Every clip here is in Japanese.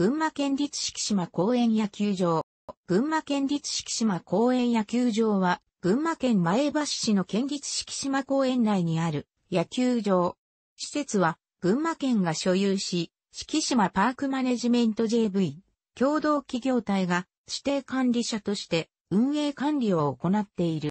群馬県立敷島公園野球場。群馬県立敷島公園野球場は、群馬県前橋市の県立敷島公園内にある野球場。施設は、群馬県が所有し、敷島パークマネジメント JV、共同企業体が指定管理者として運営管理を行っている。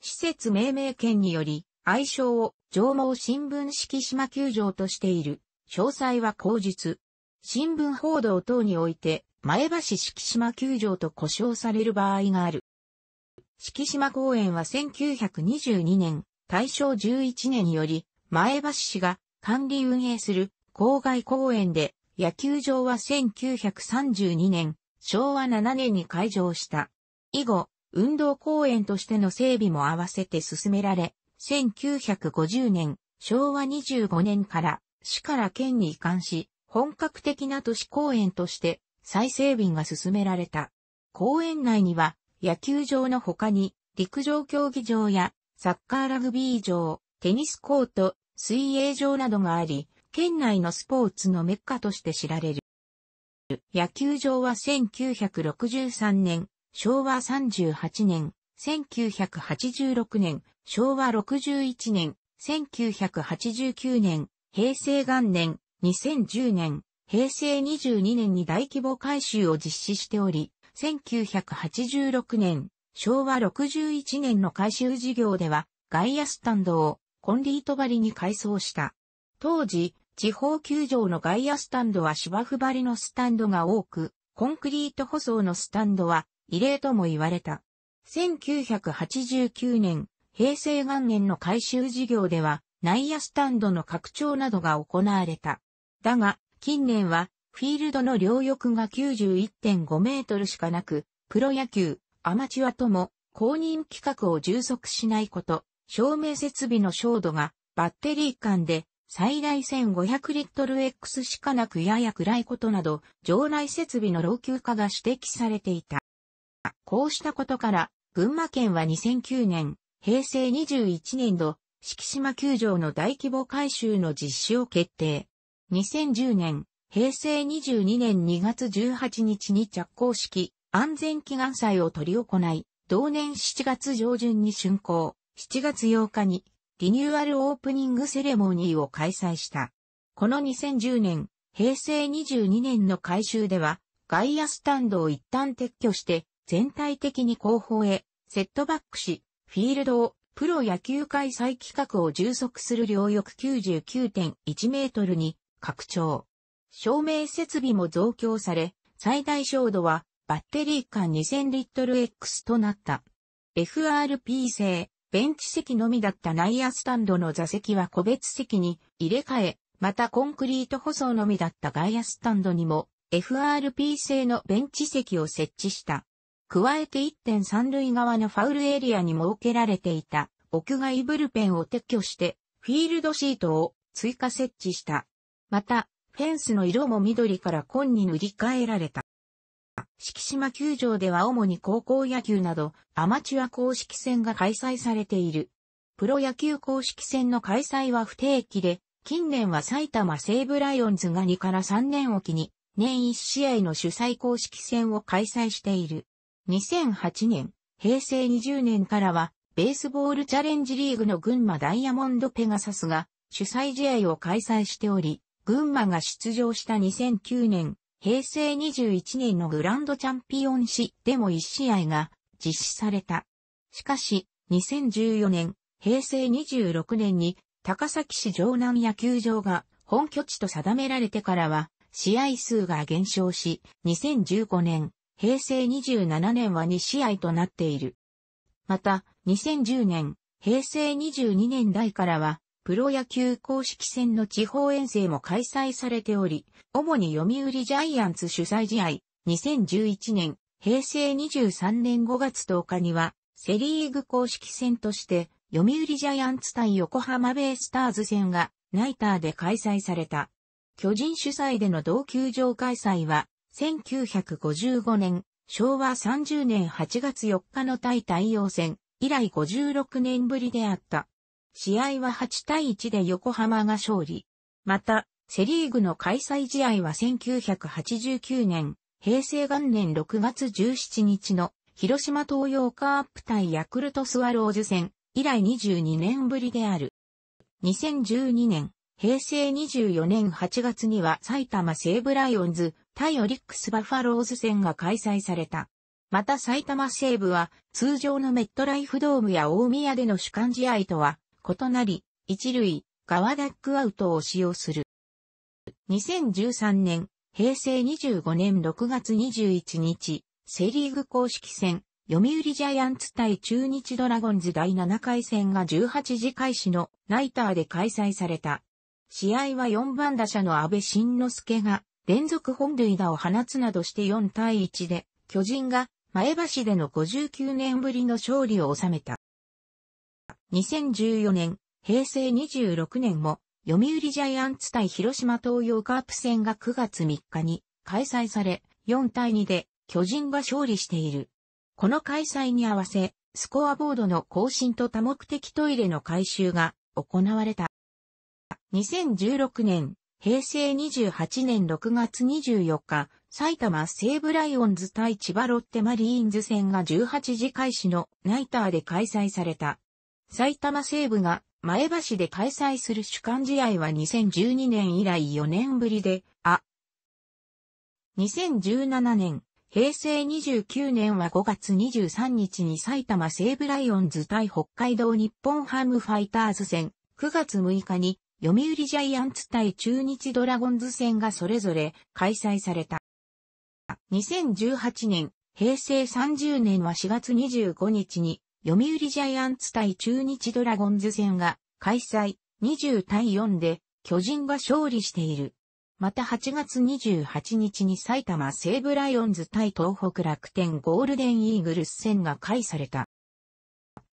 施設命名権により、愛称を上毛新聞敷島球場としている。詳細は後日、新聞報道等において、前橋敷島球場と呼称される場合がある。敷島公園は1922年、大正11年により、前橋市が管理運営する郊外公園で、野球場は1932年、昭和7年に開場した。以後、運動公園としての整備も合わせて進められ、1950年、昭和25年から市から県に移管し、本格的な都市公園として再整備が進められた。公園内には野球場の他に陸上競技場やサッカーラグビー場、テニスコート、水泳場などがあり、県内のスポーツのメッカとして知られる。野球場は1963年、昭和38年、1986年、昭和61年、1989年、平成元年、2010年、平成22年に大規模改修を実施しており、1986年、昭和61年の改修事業では、外野スタンドをコンリート張りに改装した。当時、地方球場の外野スタンドは芝生張りのスタンドが多く、コンクリート舗装のスタンドは異例とも言われた。1989年、平成元年の改修事業では、内野スタンドの拡張などが行われた。だが、近年は、フィールドの両翼が91.5メートルしかなく、プロ野球、アマチュアとも、公認規格を充足しないこと、照明設備の照度が、バッテリー間で、最大1500リットル X しかなくやや暗いことなど、場内設備の老朽化が指摘されていた。こうしたことから、群馬県は2009年、平成21年度、敷島球場の大規模改修の実施を決定。2010年、平成22年2月18日に着工式、安全祈願祭を取り行い、同年7月上旬に竣工、7月8日にリニューアルオープニングセレモニーを開催した。この2010年、平成22年の改修では、外野スタンドを一旦撤去して、全体的に後方へ、セットバックし、フィールドをプロ野球開催企画を充足する両翼99.1メートルに拡張。照明設備も増強され、最大照度はバッテリー間2000リットル X となった。FRP 製、ベンチ席のみだった内野スタンドの座席は個別席に入れ替え、またコンクリート舗装のみだった外野スタンドにも FRP 製のベンチ席を設置した。加えて1.3塁側のファウルエリアに設けられていた屋外ブルペンを撤去してフィールドシートを追加設置した。また、フェンスの色も緑から紺に塗り替えられた。敷島球場では主に高校野球などアマチュア公式戦が開催されている。プロ野球公式戦の開催は不定期で、近年は埼玉西武ライオンズが2から3年おきに年1試合の主催公式戦を開催している。2008年、平成20年からはベースボールチャレンジリーグの群馬ダイヤモンドペガサスが主催試合を開催しており、群馬が出場した2009年、平成21年のグランドチャンピオンシでも1試合が実施された。しかし、2014年、平成26年に高崎市城南野球場が本拠地と定められてからは、試合数が減少し、2015年、平成27年は2試合となっている。また、2010年、平成22年代からは、プロ野球公式戦の地方遠征も開催されており、主に読売ジャイアンツ主催試合、2011年、平成23年5月10日には、セリーグ公式戦として、読売ジャイアンツ対横浜ベイスターズ戦が、ナイターで開催された。巨人主催での同球場開催は、1955年、昭和30年8月4日の対太陽戦、以来56年ぶりであった。試合は8対1で横浜が勝利。また、セリーグの開催試合は1989年、平成元年6月17日の広島東洋カープ対ヤクルトスワローズ戦以来22年ぶりである。2012年、平成24年8月には埼玉西武ライオンズ対オリックスバファローズ戦が開催された。また埼玉西部は通常のメットライフドームや大宮での主観試合とは異なり、一塁側ダックアウトを使用する。2013年、平成25年6月21日、セリーグ公式戦、読売ジャイアンツ対中日ドラゴンズ第7回戦が18時開始のナイターで開催された。試合は4番打者の安倍晋之助が連続本塁打を放つなどして4対1で巨人が前橋での59年ぶりの勝利を収めた。2014年、平成26年も、読売ジャイアンツ対広島東洋カープ戦が9月3日に開催され、4対2で巨人が勝利している。この開催に合わせ、スコアボードの更新と多目的トイレの改修が行われた。2016年、平成28年6月24日、埼玉西武ライオンズ対千葉ロッテマリーンズ戦が18時開始のナイターで開催された。埼玉西部が前橋で開催する主観試合は2012年以来4年ぶりで、あ。2017年、平成29年は5月23日に埼玉西部ライオンズ対北海道日本ハムファイターズ戦、9月6日に読売ジャイアンツ対中日ドラゴンズ戦がそれぞれ開催された。2018年、平成30年は4月25日に読売ジャイアンツ対中日ドラゴンズ戦が開催20対4で巨人が勝利している。また8月28日に埼玉西武ライオンズ対東北楽天ゴールデンイーグルス戦が開された。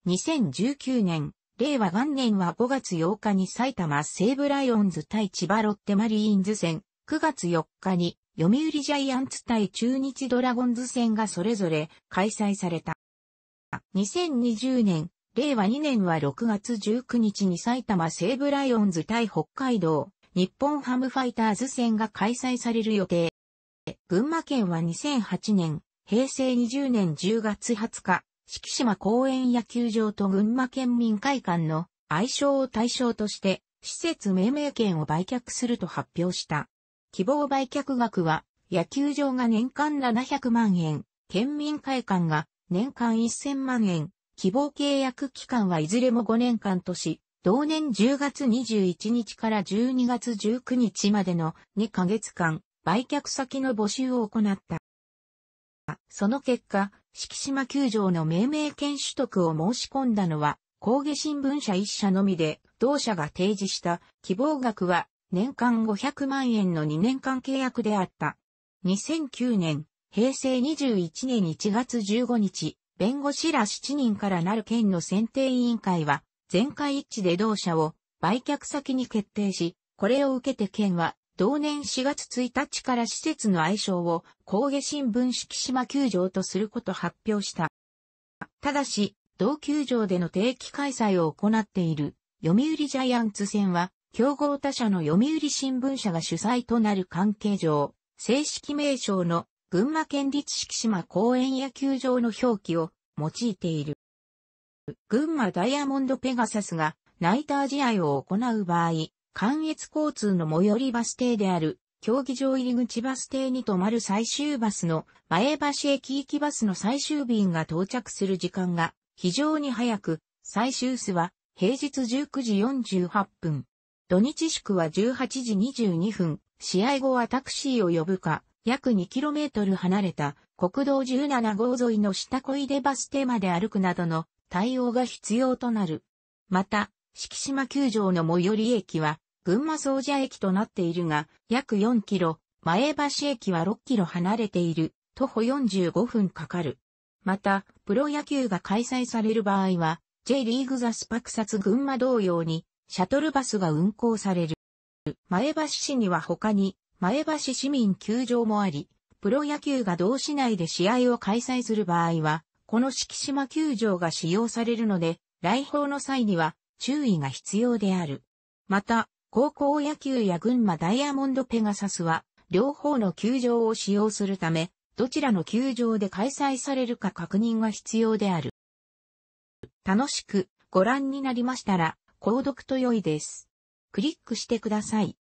2019年、令和元年は5月8日に埼玉西武ライオンズ対千葉ロッテマリーンズ戦、9月4日に読売ジャイアンツ対中日ドラゴンズ戦がそれぞれ開催された。2020年、令和2年は6月19日に埼玉西武ライオンズ対北海道、日本ハムファイターズ戦が開催される予定。群馬県は2008年、平成20年10月20日、四季島公園野球場と群馬県民会館の愛称を対象として、施設命名権を売却すると発表した。希望売却額は、野球場が年間700万円、県民会館が年間1000万円、希望契約期間はいずれも5年間とし、同年10月21日から12月19日までの2ヶ月間、売却先の募集を行った。その結果、敷島球場の命名権取得を申し込んだのは、工芸新聞社1社のみで、同社が提示した希望額は年間500万円の2年間契約であった。2009年、平成21年1月15日、弁護士ら7人からなる県の選定委員会は、全会一致で同社を売却先に決定し、これを受けて県は、同年4月1日から施設の愛称を、工下新聞式島球場とすること発表した。ただし、同球場での定期開催を行っている、読売ジャイアンツ戦は、競合他社の読売新聞社が主催となる関係上、正式名称の群馬県立季島公園野球場の表記を用いている。群馬ダイヤモンドペガサスがナイター試合を行う場合、関越交通の最寄りバス停である競技場入口バス停に止まる最終バスの前橋駅行きバスの最終便が到着する時間が非常に早く、最終数は平日19時48分。土日祝は18時22分、試合後はタクシーを呼ぶか、約 2km 離れた国道17号沿いの下小出バス停まで歩くなどの対応が必要となる。また、敷島球場の最寄り駅は、群馬総社駅となっているが、約4キロ、前橋駅は6キロ離れている、徒歩45分かかる。また、プロ野球が開催される場合は、J リーグザスパクサツ群馬同様に、シャトルバスが運行される。前橋市には他に、前橋市民球場もあり、プロ野球が同市内で試合を開催する場合は、この敷島球場が使用されるので、来訪の際には注意が必要である。また、高校野球や群馬ダイヤモンドペガサスは、両方の球場を使用するため、どちらの球場で開催されるか確認が必要である。楽しくご覧になりましたら、購読と良いです。クリックしてください。